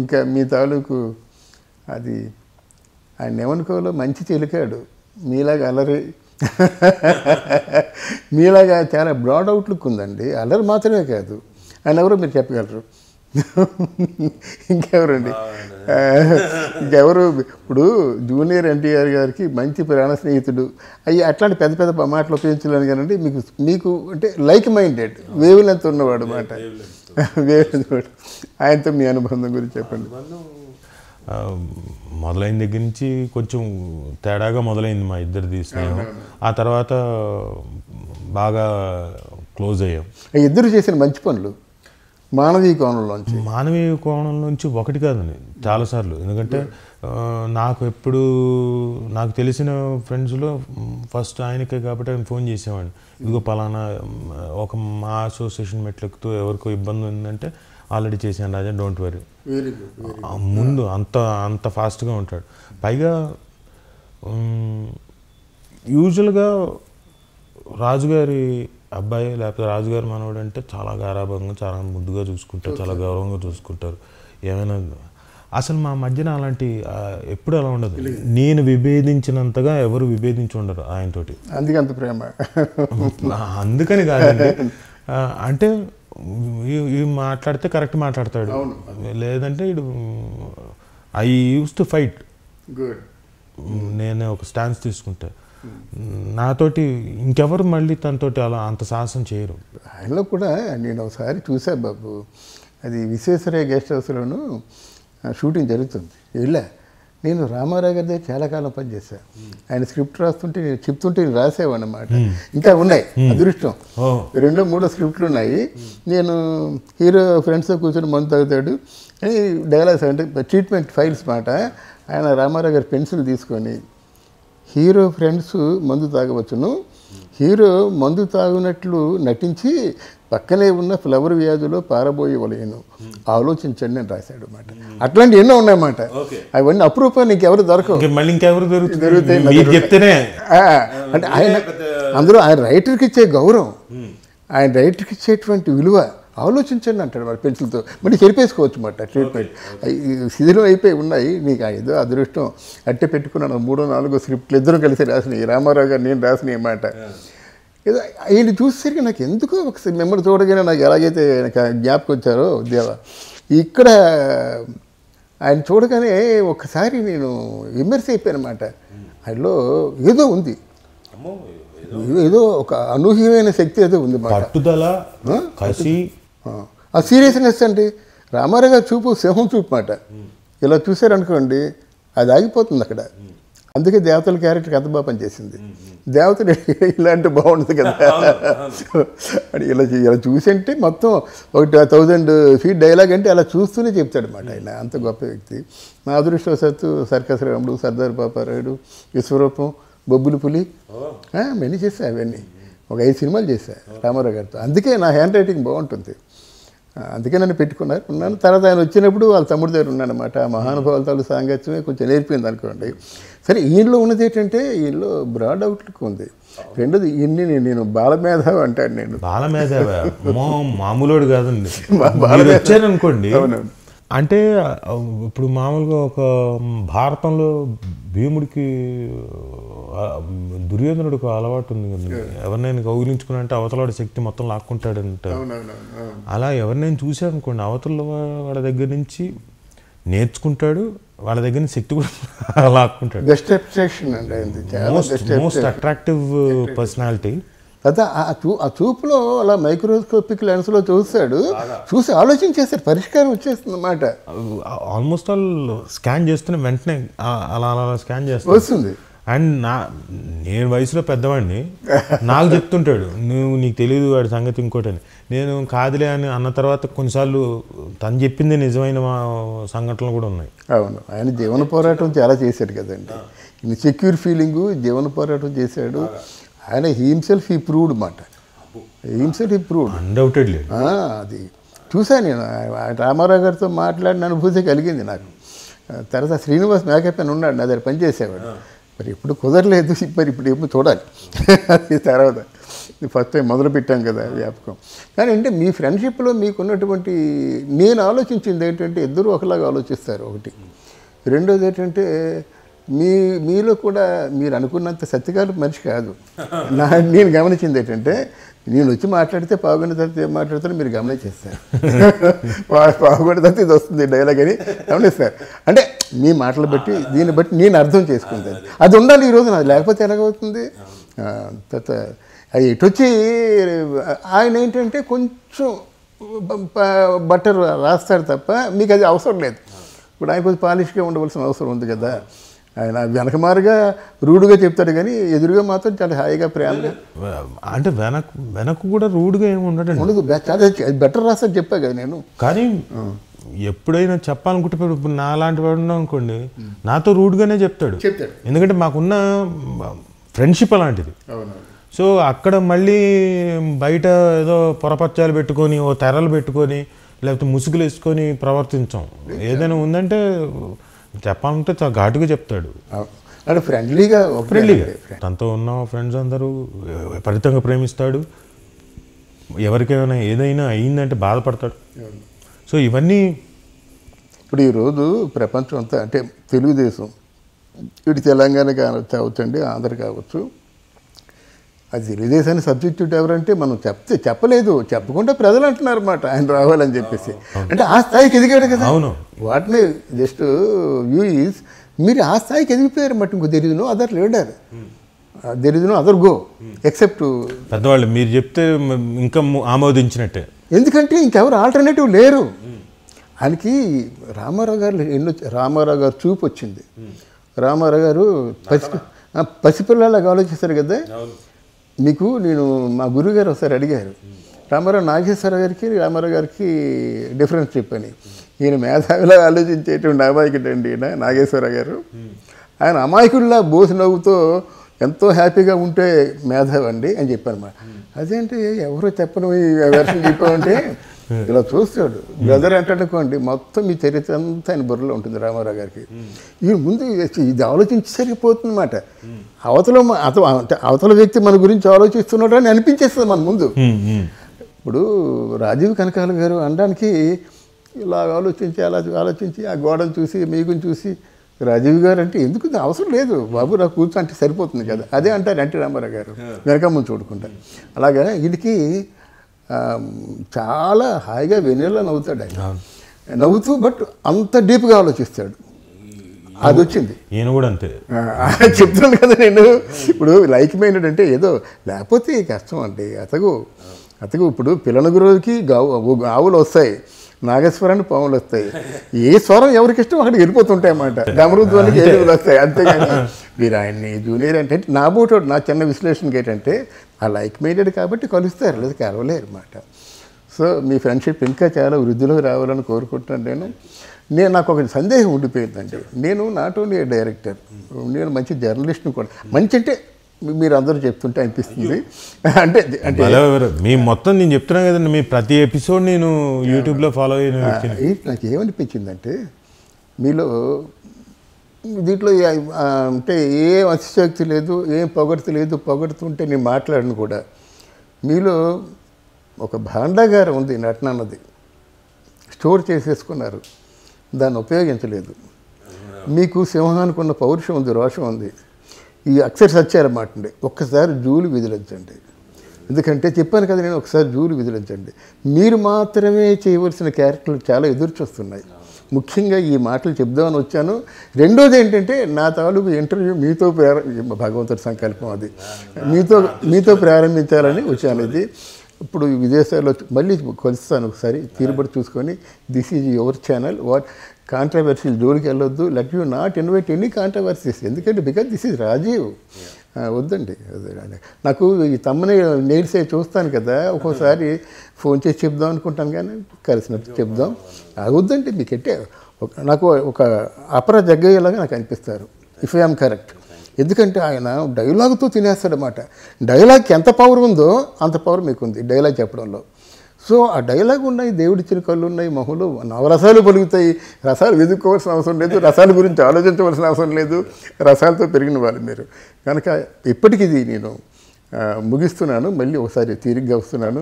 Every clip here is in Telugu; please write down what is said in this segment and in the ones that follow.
ఇంకా మీ తాలూకు అది ఆయన ఏమనుకోవాలో మంచి చెలికాడు మీలాగా అలరి మీలాగా చాలా బ్రాడ్ అవుట్లుక్ ఉందండి అల్లరి మాత్రమే కాదు ఆయన ఎవరో మీరు చెప్పగలరు ఇంకెవరండి ఇంకెవరు ఇప్పుడు జూనియర్ ఎన్టీఆర్ గారికి మంచి ప్రాణ స్నేహితుడు అయ్యి అట్లాంటి పెద్ద పెద్ద మాటలు ఉపయోగించలేను కానీ మీకు మీకు అంటే లైక్ మైండెడ్ వేవ్ లెంత్ ఉన్నవాడు మాట ఆయనతో మీ అనుబంధం గురించి చెప్పండి మొదలైన దగ్గర నుంచి కొంచెం తేడాగా మొదలైంది మా ఇద్దరిది స్నేహం ఆ తర్వాత బాగా క్లోజ్ అయ్యాం ఇద్దరు చేసిన మంచి పనులు మానవీయ కోణంలోంచి మానవీయ కోణంలోంచి ఒకటి కాదండి చాలాసార్లు ఎందుకంటే నాకు ఎప్పుడు నాకు తెలిసిన ఫ్రెండ్స్లో ఫస్ట్ ఆయనకే కాబట్టి ఆయన ఫోన్ చేసేవాడిని ఇదిగో పలానా ఒక మా అసోసియేషన్ మెట్లెక్కుతూ ఎవరికో ఇబ్బంది ఉందంటే ఆల్రెడీ చేశాను రాజా డోంట్ వరీ ముందు అంత అంత ఫాస్ట్గా ఉంటాడు పైగా యూజువల్గా రాజుగారి అబ్బాయి లేకపోతే రాజుగారు మనవాడు అంటే చాలా గారాభంగా చాలా ముద్దుగా చూసుకుంటారు చాలా గౌరవంగా చూసుకుంటారు ఏమైనా అసలు మా మధ్యన అలాంటి ఎప్పుడు అలా ఉండదు నేను విభేదించినంతగా ఎవరు విభేదించి ఉండరు ఆయనతోటి అందుకే అంత ప్రేమ అందుకని కాదండి అంటే ఇవి మాట్లాడితే కరెక్ట్ మాట్లాడతాడు లేదంటే ఇడు ఐ యూస్ టు ఫైట్ నేనే ఒక స్టాన్స్ తీసుకుంటాను నాతోటి ఇంకెవరు మళ్ళీ తనతోటి అలా అంత సాహసం చేయరు ఆయనలో కూడా నేను ఒకసారి చూసా బాబు అది విశ్వేశ్వరయ్య గెస్ట్ హౌస్లోను షూటింగ్ జరుగుతుంది వెళ్ళా నేను రామారావు గారి దగ్గర చాలా కాలం పనిచేశాను ఆయన స్క్రిప్ట్ రాస్తుంటే నేను చెప్తుంటే నేను రాసేవాడు అనమాట ఇంకా ఉన్నాయి అదృష్టం రెండో మూడో స్క్రిప్ట్లు ఉన్నాయి నేను హీరో ఫ్రెండ్స్తో కూర్చొని మందు తగ్గుతాడు అని డైలాగ్స్ అంటే ట్రీట్మెంట్ ఫైల్స్ మాట ఆయన రామారావు గారి పెన్సిల్ తీసుకొని హీరో ఫ్రెండ్స్ మందు తాగవచ్చును హీరో మందు తాగునట్లు నటించి పక్కనే ఉన్న ఫ్లవర్ వ్యాధిలో పారబోయేవలేను ఆలోచించండి నేను రాశాడు అన్నమాట అట్లాంటి ఎన్నో ఉన్నాయన్నమాట అవన్నీ అప్రూపాన్ని ఇంకెవరు దొరకవు ఇంకెవరు దొరుకుతాయి చెప్తేనే అంటే ఆయన అందులో ఆయన రైటర్కి ఇచ్చే గౌరవం ఆయన రైటర్కి ఇచ్చేటువంటి విలువ ఆలోచించండి అంటాడు మరి పెన్సిల్తో మళ్ళీ చెరిపేసుకోవచ్చు మాట ట్రీట్మెంట్ శిథిలం అయిపోయి ఉన్నాయి నీకు ఏదో అదృష్టం అట్టే పెట్టుకున్నాను మూడో నాలుగో స్క్రిప్ట్లు ఇద్దరం కలిసి రాసినాయి రామారావు గారు నేను రాసిన మాట ఏదో ఆయన చూసేసరికి నాకు ఎందుకో ఒకసారి మిమ్మల్ని చూడగానే నాకు ఎలాగైతే నాకు జ్ఞాపకం వచ్చారో దేవ ఇక్కడ ఆయన చూడగానే ఒకసారి నేను విమర్శ అయిపోయాను అన్నమాట hmm. ఆయనలో ఏదో ఉంది ఏదో ఒక అనూహ్యమైన శక్తి అయితే ఉంది పట్టుదల కసి ఆ సీరియస్నెస్ అండి రామారావు గారు చూపు సింహం చూపు మాట ఇలా చూశారనుకోండి అది ఆగిపోతుంది అక్కడ అందుకే దేవతల క్యారెక్టర్ కథ బాపని చేసింది దేవతలు ఇలాంటి బాగుండదు కదా ఇలా ఇలా చూసి అంటే మొత్తం ఒకటి థౌజండ్ ఫీట్ డైలాగ్ అంటే అలా చూస్తూనే అనమాట ఆయన అంత గొప్ప వ్యక్తి నా అదృష్టవశాత్తు సర్కస్ రాముడు సర్దార్ పాపారాయుడు విశ్వరూపం బొబ్బులు పులి మెనీ చేశా అవన్నీ ఒక ఐదు సినిమాలు చేశా రామారావు గారితో అందుకే నా హ్యాండ్ రైటింగ్ బాగుంటుంది అందుకే నన్ను పెట్టుకున్నారు ఉన్నాను తర్వాత ఆయన వచ్చినప్పుడు వాళ్ళ తమ్ముడి దగ్గర ఉన్నానమాట మహానుభావుల తాలూ సాంగత్యమే కొంచెం నేర్పింది అనుకోండి సరే ఈయనలో ఉన్నది ఏంటంటే ఈయనలో బ్రాడ్ అవుట్లుక్ ఉంది రెండోది ఇన్ని నేను బాలమేధావి అంటాను నేను బాలమేధావి మామూలుడు కాదండి వచ్చారనుకోండి అంటే ఇప్పుడు మామూలుగా ఒక భారతంలో భీముడికి దుర్యోధనుడు అలవాటు ఉంది కదా ఎవరినైనా కౌగిలించుకుని అంటే అవతలవాడి శక్తి మొత్తం లాక్కుంటాడంట అలా ఎవరినైనా చూశాడనుకోండి అవతల వాళ్ళ దగ్గర నుంచి నేర్చుకుంటాడు వాళ్ళ దగ్గర శక్తి కూడా లాక్కుంటాడు మోస్ట్ అట్రాక్టివ్ పర్సనాలిటీ అదే ఆ చూపులో అలా మైక్రోస్కోపిక్ లెన్స్లో చూస్తాడు చూసి ఆలోచించేసాడు పరిష్కారం వచ్చేస్తుంది అన్నమాట ఆల్మోస్ట్ ఆల్ స్కాన్ చేస్తున్న వెంటనే అలా అలా స్కాన్ చేస్తుంది వస్తుంది అండ్ నా నేను వయసులో పెద్దవాడిని నాకు చెప్తుంటాడు నువ్వు నీకు తెలియదు వాడి సంగతి ఇంకోటి అని నేను కాదులే అని అన్న తర్వాత కొన్నిసార్లు తను చెప్పింది నిజమైన మా సంఘటనలు కూడా ఉన్నాయి అవును ఆయన జీవన పోరాటం చాలా చేశాడు కదండి ఇన్సెక్యూర్ ఫీలింగు జీవన పోరాటం చేశాడు ఆయన హీమ్సెల్ఫ్ ఇప్రూవ్డ్ ప్రూవ్డ్ మాట హిమ్సెల్ఫ్ ఈ ప్రూవ్డ్ అన్డౌటెడ్లీ అది చూసా నేను రామారావు గారితో మాట్లాడిన అనుభూతి కలిగింది నాకు తర్వాత శ్రీనివాస్ మేకప్ అని ఉన్నాడు నా దగ్గర పనిచేసేవాడు మరి ఎప్పుడు కుదరలేదు మరి ఇప్పుడు ఏమో చూడాలి అది తర్వాత ఫస్ట్ టైం మొదలు పెట్టాం కదా వ్యాపకం కానీ అంటే మీ ఫ్రెండ్షిప్లో మీకు ఉన్నటువంటి నేను ఆలోచించింది ఏంటంటే ఇద్దరు ఒకలాగా ఆలోచిస్తారు ఒకటి రెండోది ఏంటంటే మీ మీలో కూడా మీరు అనుకున్నంత సత్యకారు మనిషి కాదు నా నేను గమనించింది ఏంటంటే నేను వచ్చి మాట్లాడితే పావుగొండ తర్వాత ఏం మాట్లాడుతున్నా మీరు గమనించేస్తారు పావుగొండ తర్వాత ఇది వస్తుంది డైలాగ్ అని గమనిస్తారు అంటే మీ మాటలు బట్టి దీన్ని బట్టి నేను అర్థం చేసుకుంటాను అది ఉండాలి ఈరోజు నాది లేకపోతే ఎలాగవుతుంది తర్వాత ఇటు వచ్చి ఆయన ఏంటంటే కొంచెం బట్టర్ రాస్తారు తప్ప మీకు అది అవసరం లేదు ఇప్పుడు ఆయన కొంచెం పాలిష్గా ఉండవలసిన అవసరం ఉంది కదా ఆయన వెనకమారుగా రూడుగా చెప్తాడు కానీ ఎదురుగా మాత్రం చాలా హాయిగా ప్రేమ అంటే వెనక్ వెనక్కు కూడా రూడుగా ఏమి ఉండడండి చాలా బెటర్ రాస్తా చెప్పా కదా నేను కానీ ఎప్పుడైనా చెప్పాలనుకుంటే ఇప్పుడు నా లాంటి వాడు అనుకోండి నాతో రూడ్గానే చెప్తాడు చెప్తాడు ఎందుకంటే మాకున్న ఫ్రెండ్షిప్ అలాంటిది సో అక్కడ మళ్ళీ బయట ఏదో పొరపచ్చాలు పెట్టుకొని ఓ తెరలు పెట్టుకొని లేకపోతే ముసుగులు వేసుకొని ప్రవర్తించాం ఏదైనా ఉందంటే చెప్పాలంటే ఘాటుగా చెప్తాడు ఫ్రెండ్లీగా ఫ్రెండ్లీగా తనతో ఉన్న ఫ్రెండ్స్ అందరూ విపరీతంగా ప్రేమిస్తాడు ఎవరికైనా ఏదైనా అయిందంటే బాధపడతాడు సో ఇవన్నీ ఇప్పుడు ఈరోజు ప్రపంచం అంతా అంటే తెలుగుదేశం ఇటు తెలంగాణ కావచ్చు అండి ఆంధ్ర కావచ్చు అది తెలుగుదేశాన్ని సబ్స్టిట్యూట్ ఎవరంటే మనం చెప్తే చెప్పలేదు చెప్పకుండా ప్రజలు అంటున్నారు అనమాట ఆయన రావాలని చెప్పేసి అంటే ఆ స్థాయికి ఎదిగాడు కదా అవును వాటిని జస్ట్ వ్యూ ఈజ్ మీరు ఆ స్థాయికి ఎదిగిపోయారు అన్నమాట ఇంకో తెలియదు అదర్ లీడర్ తెలియదు అదర్ గో ఎక్సెప్ట్ పెద్దవాళ్ళు మీరు చెప్తే ఇంకా ఆమోదించినట్టే ఎందుకంటే ఇంకెవరు ఆల్టర్నేటివ్ లేరు hmm. ఆయనకి రామారావు గారు ఎన్నో రామారావు గారు చూపు వచ్చింది hmm. రామారావు గారు పసి పసిపిల్లలాగా ఆలోచిస్తారు కదా మీకు నేను మా గురువుగారు ఒకసారి అడిగారు రామారావు నాగేశ్వరరావు గారికి రామారావు గారికి డిఫరెన్స్ చెప్పని ఈయన మేధావిలా ఆలోచించేటువంటి అమాయకుడు అండి ఈయన నాగేశ్వరరావు గారు ఆయన అమాయకుడిలా బోసి నవ్వుతో ఎంతో హ్యాపీగా ఉంటే మేధావి అండి అని చెప్పాను అదేంటి ఎవరో చెప్పను ఈ వెర్షన్ చెప్పామంటే Hmm. ఇలా చూస్తాడు బ్రదర్ అంటాడుకోండి మొత్తం మీ చరిత్ర అంతా ఆయన బుర్రలో ఉంటుంది రామారావు గారికి hmm. ఈ ముందు ఇది ఆలోచించరిపోతుందన్నమాట hmm. అవతల అవతల వ్యక్తి మన గురించి ఆలోచిస్తున్నాడు అని అనిపించేస్తుంది మన ముందు ఇప్పుడు రాజీవ్ కనకాల గారు అనడానికి ఇలా ఆలోచించి అలా ఆలోచించి ఆ గోడను చూసి మీకుని చూసి రాజీవ్ గారు అంటే ఎందుకు అవసరం లేదు బాబు నా కూర్చో అంటే సరిపోతుంది కదా అదే అంటారు ఎన్టీ రామారావు గారు వెనకమ్మని చూడకుండా అలాగా వీడికి చాలా హాయిగా వెనీలా నవ్వుతాడు ఆయన నవ్వుతూ బట్ అంత డీప్గా ఆలోచిస్తాడు అది వచ్చింది నేను కూడా అంతే చెప్తున్నాను కదా నేను ఇప్పుడు లైక్ మైండ్ అంటే ఏదో లేకపోతే కష్టం అండి అతగు అతకు ఇప్పుడు పిల్లనగురువుకి గావు ఆవులు వస్తాయి నాగేశ్వరాన్ని పాములు వస్తాయి ఏ స్వరం ఎవరికి ఇష్టం అక్కడికి వెళ్ళిపోతుంటాయి అన్నమాట డమరుద్వానికి ఏడుగులు వస్తాయి అంతేగాని మీరు ఆయన్ని జూనియర్ అంటే నా బోటో నా చిన్న విశ్లేషణకి ఏంటంటే ఆ లైక్ మైండెడ్ కాబట్టి కలుస్తారు లేదు కలవలేరు అన్నమాట సో మీ ఫ్రెండ్షిప్ ఇంకా చాలా వృద్ధిలో రావాలని కోరుకుంటున్నాను నేను నేను నాకు ఒక సందేహం ఉండిపోయిందండి నేను నాట్ ఓన్లీ డైరెక్టర్ నేను మంచి జర్నలిస్ట్ని కూడా మంచి అంటే మీరు అందరూ చెప్తుంటే అనిపిస్తుంది అంటే అంటే మీ మొత్తం నేను చెప్తున్నాను కదండి మీ ప్రతి ఎపిసోడ్ నేను యూట్యూబ్లో ఫాలో అయిన నాకు ఏమనిపించిందంటే మీలో దీంట్లో అంటే ఏం అతిశక్తి లేదు ఏం పొగడుతు లేదు పొగడుతుంటే నేను మాట్లాడను కూడా మీలో ఒక భాండాగారం ఉంది నటన అన్నది స్టోర్ చేసేసుకున్నారు దాన్ని ఉపయోగించలేదు మీకు సింహానికి ఉన్న పౌరుషం ఉంది రోషం ఉంది ఈ అక్షర సత్యాలన్నమాట అండి ఒక్కసారి జూలు విధులించండి ఎందుకంటే చెప్పాను కదా నేను ఒకసారి జూలు విధులించండి మీరు మాత్రమే చేయవలసిన క్యారెక్టర్లు చాలా ఎదురు చూస్తున్నాయి ముఖ్యంగా ఈ మాటలు చెప్దామని వచ్చాను రెండోది ఏంటంటే నా తాలూకు ఇంటర్వ్యూ మీతో ప్రారంభ భగవంతుడి సంకల్పం అది మీతో మీతో ప్రారంభించాలని వచ్చాను ఇది ఇప్పుడు విదేశాల్లో మళ్ళీ కొలుస్తాను ఒకసారి తీరుబడి చూసుకొని this is your channel what controversies జోలికి వెళ్ళొద్దు let you not invite any controversies ఎందుకంటే బికాజ్ దిస్ ఈజ్ రాజీవ్ వద్దండి నాకు ఈ తమ్మని నేర్సే చూస్తాను కదా ఒక్కోసారి ఫోన్ చేసి చెప్దాం అనుకుంటాను కానీ కలిసినట్టు చెప్దాం వద్దండి మీకెట్టే నాకు ఒక అపర జగ్గయ్యేలాగా నాకు అనిపిస్తారు ఇఫ్ ఐఎమ్ కరెక్ట్ ఎందుకంటే ఆయన డైలాగ్తో తినేస్తాడనమాట డైలాగ్కి ఎంత పవర్ ఉందో అంత పవర్ మీకుంది డైలాగ్ చెప్పడంలో సో ఆ డైలాగ్ ఉన్నాయి దేవుడిచ్చిన కళ్ళు ఉన్నాయి మహులు నవరసాలు పలుగుతాయి రసాలు వెతుక్కోవాల్సిన అవసరం లేదు రసాల గురించి ఆలోచించవలసిన అవసరం లేదు రసాలతో పెరిగిన వాళ్ళు మీరు కనుక ఇప్పటికీ నేను ముగిస్తున్నాను మళ్ళీ ఒకసారి తీరిగ్గా వస్తున్నాను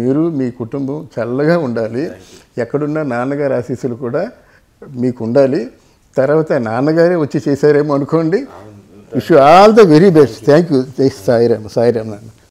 మీరు మీ కుటుంబం చల్లగా ఉండాలి ఎక్కడున్న నాన్నగారు ఆశీస్సులు కూడా మీకు ఉండాలి తర్వాత నాన్నగారే వచ్చి చేశారేమో అనుకోండి Wish you all the very best. Thank you. Jai Sairam. Sairam.